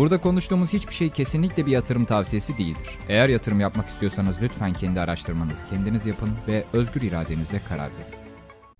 Burada konuştuğumuz hiçbir şey kesinlikle bir yatırım tavsiyesi değildir. Eğer yatırım yapmak istiyorsanız lütfen kendi araştırmanızı kendiniz yapın ve özgür iradenizle karar verin.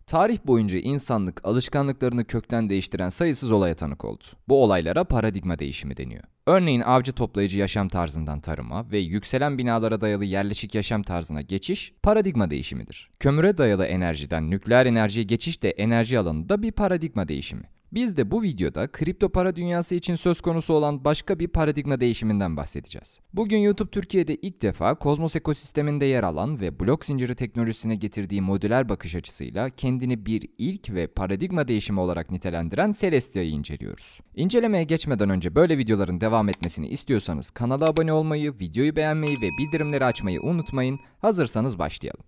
Tarih boyunca insanlık alışkanlıklarını kökten değiştiren sayısız olaya tanık oldu. Bu olaylara paradigma değişimi deniyor. Örneğin avcı toplayıcı yaşam tarzından tarıma ve yükselen binalara dayalı yerleşik yaşam tarzına geçiş paradigma değişimidir. Kömüre dayalı enerjiden nükleer enerjiye geçiş de enerji alanında bir paradigma değişimi. Biz de bu videoda kripto para dünyası için söz konusu olan başka bir paradigma değişiminden bahsedeceğiz. Bugün YouTube Türkiye'de ilk defa Kozmos ekosisteminde yer alan ve blok zinciri teknolojisine getirdiği modüler bakış açısıyla kendini bir ilk ve paradigma değişimi olarak nitelendiren Celestia'yı inceliyoruz. İncelemeye geçmeden önce böyle videoların devam etmesini istiyorsanız kanala abone olmayı, videoyu beğenmeyi ve bildirimleri açmayı unutmayın. Hazırsanız başlayalım.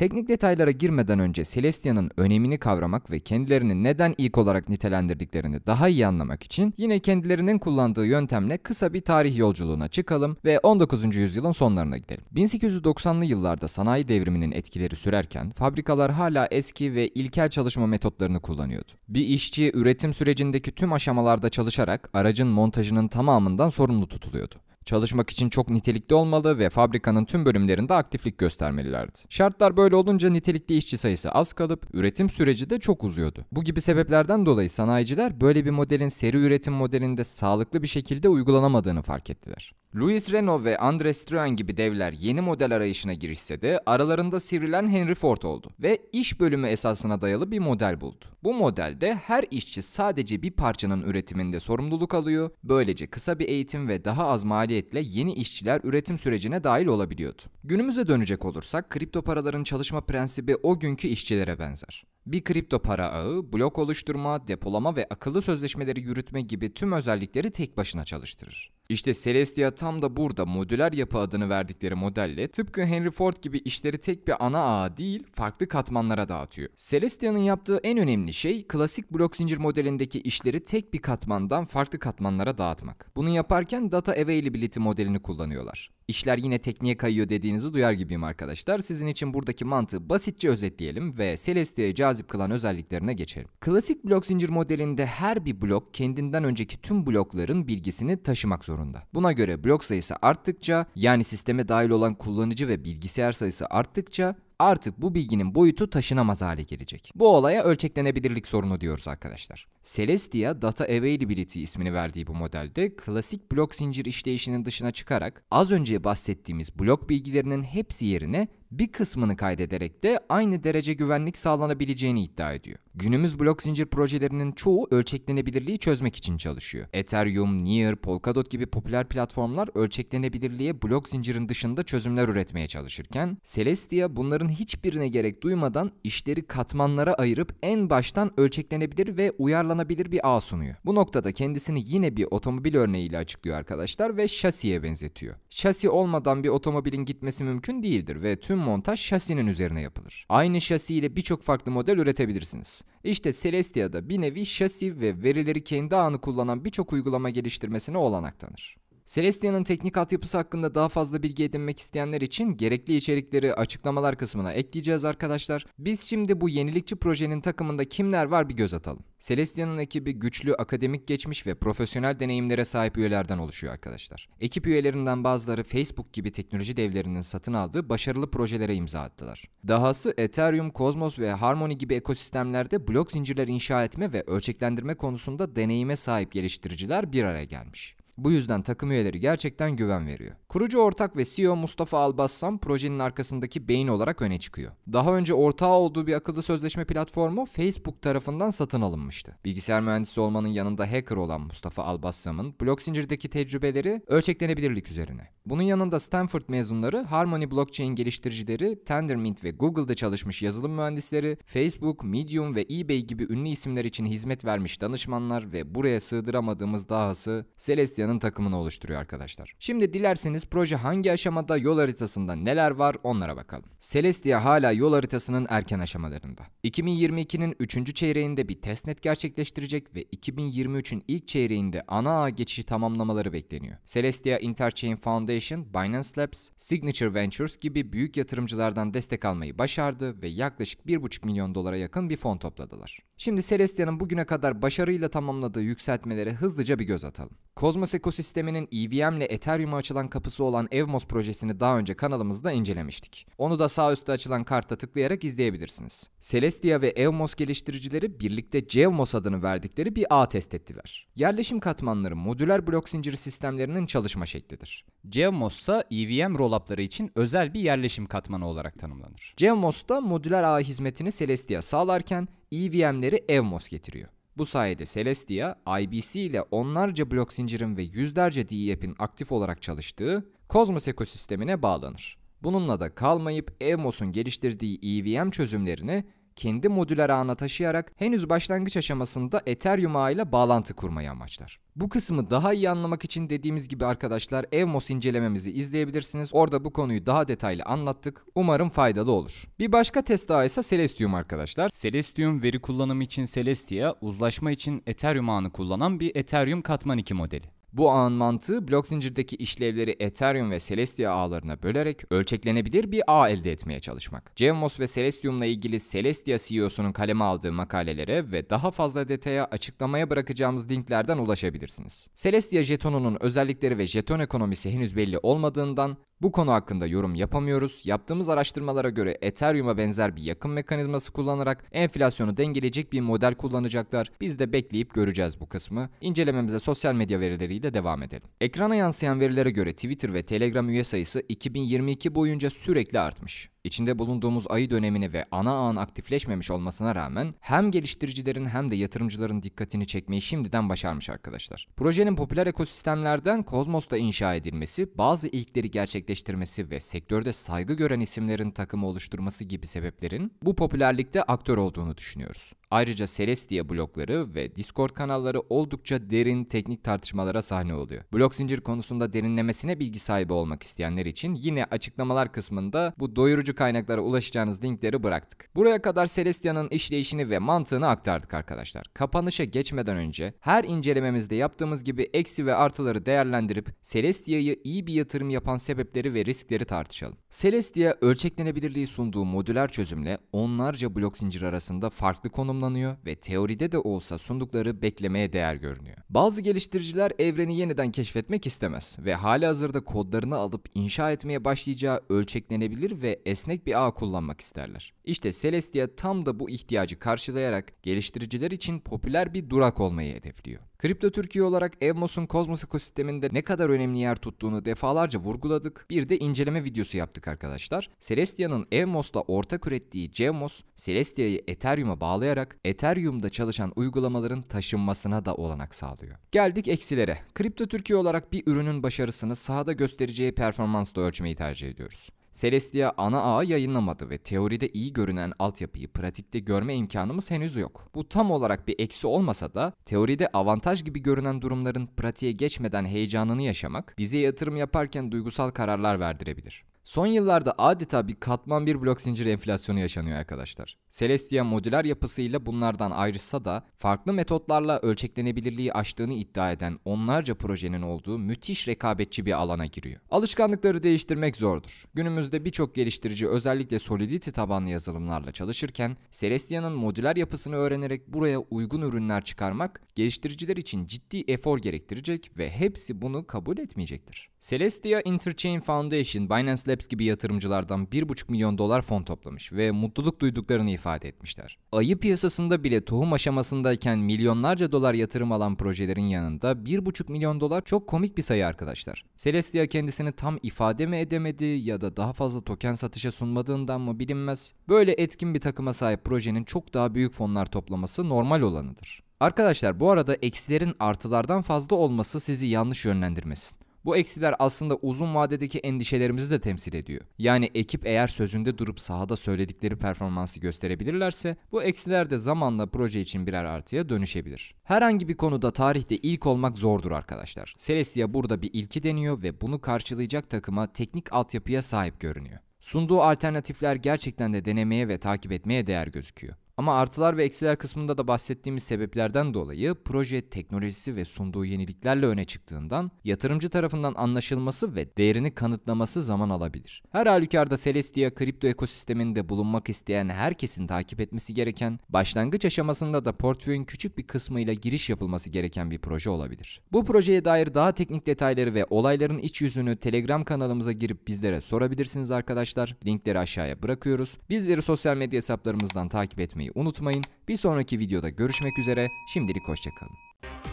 Teknik detaylara girmeden önce Celestia'nın önemini kavramak ve kendilerini neden ilk olarak nitelendirdiklerini daha iyi anlamak için yine kendilerinin kullandığı yöntemle kısa bir tarih yolculuğuna çıkalım ve 19. yüzyılın sonlarına gidelim. 1890'lı yıllarda sanayi devriminin etkileri sürerken fabrikalar hala eski ve ilkel çalışma metotlarını kullanıyordu. Bir işçi üretim sürecindeki tüm aşamalarda çalışarak aracın montajının tamamından sorumlu tutuluyordu. Çalışmak için çok nitelikli olmalı ve fabrikanın tüm bölümlerinde aktiflik göstermelilerdi. Şartlar böyle olunca nitelikli işçi sayısı az kalıp üretim süreci de çok uzuyordu. Bu gibi sebeplerden dolayı sanayiciler böyle bir modelin seri üretim modelinde sağlıklı bir şekilde uygulanamadığını fark ettiler. Louis Renault ve André Citroën gibi devler yeni model arayışına girişse de aralarında sivrilen Henry Ford oldu ve iş bölümü esasına dayalı bir model buldu. Bu modelde her işçi sadece bir parçanın üretiminde sorumluluk alıyor, böylece kısa bir eğitim ve daha az maliyet maliyetle yeni işçiler üretim sürecine dahil olabiliyordu. Günümüze dönecek olursak kripto paraların çalışma prensibi o günkü işçilere benzer bir kripto para ağı, blok oluşturma, depolama ve akıllı sözleşmeleri yürütme gibi tüm özellikleri tek başına çalıştırır. İşte Celestia tam da burada modüler yapı adını verdikleri modelle tıpkı Henry Ford gibi işleri tek bir ana ağa değil farklı katmanlara dağıtıyor. Celestia'nın yaptığı en önemli şey klasik blok zincir modelindeki işleri tek bir katmandan farklı katmanlara dağıtmak. Bunu yaparken Data Availability modelini kullanıyorlar işler yine tekniğe kayıyor dediğinizi duyar gibiyim arkadaşlar. Sizin için buradaki mantığı basitçe özetleyelim ve Celeste'ye cazip kılan özelliklerine geçelim. Klasik blok zincir modelinde her bir blok kendinden önceki tüm blokların bilgisini taşımak zorunda. Buna göre blok sayısı arttıkça yani sisteme dahil olan kullanıcı ve bilgisayar sayısı arttıkça artık bu bilginin boyutu taşınamaz hale gelecek. Bu olaya ölçeklenebilirlik sorunu diyoruz arkadaşlar. Celestia Data Availability ismini verdiği bu modelde klasik blok zincir işleyişinin dışına çıkarak az önce bahsettiğimiz blok bilgilerinin hepsi yerine bir kısmını kaydederek de aynı derece güvenlik sağlanabileceğini iddia ediyor. Günümüz blok zincir projelerinin çoğu ölçeklenebilirliği çözmek için çalışıyor. Ethereum, Near, Polkadot gibi popüler platformlar ölçeklenebilirliğe blok zincirin dışında çözümler üretmeye çalışırken, Celestia bunların hiçbirine gerek duymadan işleri katmanlara ayırıp en baştan ölçeklenebilir ve uyarlanabilir bir ağ sunuyor. Bu noktada kendisini yine bir otomobil örneğiyle açıklıyor arkadaşlar ve şasiye benzetiyor. Şasi olmadan bir otomobilin gitmesi mümkün değildir ve tüm montaj şasinin üzerine yapılır. Aynı şasi ile birçok farklı model üretebilirsiniz. İşte Celestia'da bir nevi şasi ve verileri kendi ağını kullanan birçok uygulama geliştirmesine olanak tanır. Celestia'nın teknik altyapısı hakkında daha fazla bilgi edinmek isteyenler için gerekli içerikleri açıklamalar kısmına ekleyeceğiz arkadaşlar. Biz şimdi bu yenilikçi projenin takımında kimler var bir göz atalım. Celestia'nın ekibi güçlü akademik geçmiş ve profesyonel deneyimlere sahip üyelerden oluşuyor arkadaşlar. Ekip üyelerinden bazıları Facebook gibi teknoloji devlerinin satın aldığı başarılı projelere imza attılar. Dahası Ethereum, Cosmos ve Harmony gibi ekosistemlerde blok zincirler inşa etme ve ölçeklendirme konusunda deneyime sahip geliştiriciler bir araya gelmiş. Bu yüzden takım üyeleri gerçekten güven veriyor. Kurucu ortak ve CEO Mustafa Albassam projenin arkasındaki beyin olarak öne çıkıyor. Daha önce ortağı olduğu bir akıllı sözleşme platformu Facebook tarafından satın alınmıştı. Bilgisayar mühendisi olmanın yanında hacker olan Mustafa Albassam'ın blok zincirdeki tecrübeleri ölçeklenebilirlik üzerine. Bunun yanında Stanford mezunları, Harmony Blockchain geliştiricileri, Tendermint ve Google'da çalışmış yazılım mühendisleri, Facebook, Medium ve eBay gibi ünlü isimler için hizmet vermiş danışmanlar ve buraya sığdıramadığımız dahası Celestia'nın haritanın takımını oluşturuyor arkadaşlar. Şimdi dilerseniz proje hangi aşamada yol haritasında neler var onlara bakalım. Celestia hala yol haritasının erken aşamalarında. 2022'nin 3. çeyreğinde bir testnet gerçekleştirecek ve 2023'ün ilk çeyreğinde ana ağ geçişi tamamlamaları bekleniyor. Celestia Interchain Foundation, Binance Labs, Signature Ventures gibi büyük yatırımcılardan destek almayı başardı ve yaklaşık 1,5 milyon dolara yakın bir fon topladılar. Şimdi Celestia'nın bugüne kadar başarıyla tamamladığı yükseltmelere hızlıca bir göz atalım. Cosmos ekosisteminin EVM ile Ethereum'a açılan kapısı olan Evmos projesini daha önce kanalımızda incelemiştik. Onu da sağ üstte açılan kartta tıklayarak izleyebilirsiniz. Celestia ve Evmos geliştiricileri birlikte Cevmos adını verdikleri bir ağ test ettiler. Yerleşim katmanları modüler blok zinciri sistemlerinin çalışma şeklidir. Cevmos ise EVM rollup'ları için özel bir yerleşim katmanı olarak tanımlanır. Cevmos da modüler ağ hizmetini Celestia sağlarken EVM'leri Evmos getiriyor. Bu sayede Celestia, IBC ile onlarca blok zincirin ve yüzlerce DEAP'in aktif olarak çalıştığı Cosmos ekosistemine bağlanır. Bununla da kalmayıp Evmos'un geliştirdiği EVM çözümlerini kendi modüler ağına taşıyarak henüz başlangıç aşamasında Ethereum ile bağlantı kurmayı amaçlar. Bu kısmı daha iyi anlamak için dediğimiz gibi arkadaşlar Evmos incelememizi izleyebilirsiniz. Orada bu konuyu daha detaylı anlattık. Umarım faydalı olur. Bir başka test daha ise Celestium arkadaşlar. Celestium veri kullanımı için Celestia, uzlaşma için Ethereum ağını kullanan bir Ethereum Katman 2 modeli. Bu ağın mantığı blok zincirdeki işlevleri Ethereum ve Celestia ağlarına bölerek ölçeklenebilir bir ağ elde etmeye çalışmak. Cevmos ve Celestium'la ilgili Celestia CEO'sunun kaleme aldığı makalelere ve daha fazla detaya açıklamaya bırakacağımız linklerden ulaşabilirsiniz. Celestia jetonunun özellikleri ve jeton ekonomisi henüz belli olmadığından bu konu hakkında yorum yapamıyoruz. Yaptığımız araştırmalara göre Ethereum'a benzer bir yakın mekanizması kullanarak enflasyonu dengeleyecek bir model kullanacaklar. Biz de bekleyip göreceğiz bu kısmı. İncelememize sosyal medya verileriyle devam edelim. Ekrana yansıyan verilere göre Twitter ve Telegram üye sayısı 2022 boyunca sürekli artmış. İçinde bulunduğumuz ayı dönemini ve ana ağın aktifleşmemiş olmasına rağmen hem geliştiricilerin hem de yatırımcıların dikkatini çekmeyi şimdiden başarmış arkadaşlar. Projenin popüler ekosistemlerden Kozmos'ta inşa edilmesi, bazı ilkleri gerçekleştirmesi ve sektörde saygı gören isimlerin takımı oluşturması gibi sebeplerin bu popülerlikte aktör olduğunu düşünüyoruz. Ayrıca Celestia blokları ve Discord kanalları oldukça derin teknik tartışmalara sahne oluyor. Blok zincir konusunda derinlemesine bilgi sahibi olmak isteyenler için yine açıklamalar kısmında bu doyurucu kaynaklara ulaşacağınız linkleri bıraktık. Buraya kadar Celestia'nın işleyişini ve mantığını aktardık arkadaşlar. Kapanışa geçmeden önce her incelememizde yaptığımız gibi eksi ve artıları değerlendirip Celestia'yı iyi bir yatırım yapan sebepleri ve riskleri tartışalım. Celestia ölçeklenebilirliği sunduğu modüler çözümle onlarca blok zincir arasında farklı konum tanımlanıyor ve teoride de olsa sundukları beklemeye değer görünüyor. Bazı geliştiriciler evreni yeniden keşfetmek istemez ve hali hazırda kodlarını alıp inşa etmeye başlayacağı ölçeklenebilir ve esnek bir ağ kullanmak isterler. İşte Celestia tam da bu ihtiyacı karşılayarak geliştiriciler için popüler bir durak olmayı hedefliyor. Kripto Türkiye olarak Evmos'un Kozmos ekosisteminde ne kadar önemli yer tuttuğunu defalarca vurguladık. Bir de inceleme videosu yaptık arkadaşlar. Celestia'nın Evmos'la ortak ürettiği Cemos, Celestia'yı Ethereum'a bağlayarak olarak Ethereum'da çalışan uygulamaların taşınmasına da olanak sağlıyor. Geldik eksilere. Kripto Türkiye olarak bir ürünün başarısını sahada göstereceği performansla ölçmeyi tercih ediyoruz. Celestia ana ağı yayınlamadı ve teoride iyi görünen altyapıyı pratikte görme imkanımız henüz yok. Bu tam olarak bir eksi olmasa da teoride avantaj gibi görünen durumların pratiğe geçmeden heyecanını yaşamak bize yatırım yaparken duygusal kararlar verdirebilir. Son yıllarda adeta bir katman bir blok zinciri enflasyonu yaşanıyor arkadaşlar. Celestia modüler yapısıyla bunlardan ayrışsa da farklı metotlarla ölçeklenebilirliği aştığını iddia eden onlarca projenin olduğu müthiş rekabetçi bir alana giriyor. Alışkanlıkları değiştirmek zordur. Günümüzde birçok geliştirici özellikle Solidity tabanlı yazılımlarla çalışırken Celestia'nın modüler yapısını öğrenerek buraya uygun ürünler çıkarmak geliştiriciler için ciddi efor gerektirecek ve hepsi bunu kabul etmeyecektir. Celestia Interchain Foundation, Binance Labs gibi yatırımcılardan 1,5 milyon dolar fon toplamış ve mutluluk duyduklarını ifade etmişler. Ayı piyasasında bile tohum aşamasındayken milyonlarca dolar yatırım alan projelerin yanında 1,5 milyon dolar çok komik bir sayı arkadaşlar. Celestia kendisini tam ifade mi edemedi ya da daha fazla token satışa sunmadığından mı bilinmez. Böyle etkin bir takıma sahip projenin çok daha büyük fonlar toplaması normal olanıdır. Arkadaşlar bu arada eksilerin artılardan fazla olması sizi yanlış yönlendirmesin. Bu eksiler aslında uzun vadedeki endişelerimizi de temsil ediyor. Yani ekip eğer sözünde durup sahada söyledikleri performansı gösterebilirlerse bu eksiler de zamanla proje için birer artıya dönüşebilir. Herhangi bir konuda tarihte ilk olmak zordur arkadaşlar. Celestia burada bir ilki deniyor ve bunu karşılayacak takıma teknik altyapıya sahip görünüyor. Sunduğu alternatifler gerçekten de denemeye ve takip etmeye değer gözüküyor. Ama artılar ve eksiler kısmında da bahsettiğimiz sebeplerden dolayı proje teknolojisi ve sunduğu yeniliklerle öne çıktığından yatırımcı tarafından anlaşılması ve değerini kanıtlaması zaman alabilir. Her halükarda Celestia kripto ekosisteminde bulunmak isteyen herkesin takip etmesi gereken, başlangıç aşamasında da portföyün küçük bir kısmıyla giriş yapılması gereken bir proje olabilir. Bu projeye dair daha teknik detayları ve olayların iç yüzünü Telegram kanalımıza girip bizlere sorabilirsiniz arkadaşlar. Linkleri aşağıya bırakıyoruz. Bizleri sosyal medya hesaplarımızdan takip etmeyi unutmayın. Bir sonraki videoda görüşmek üzere. Şimdilik hoşçakalın.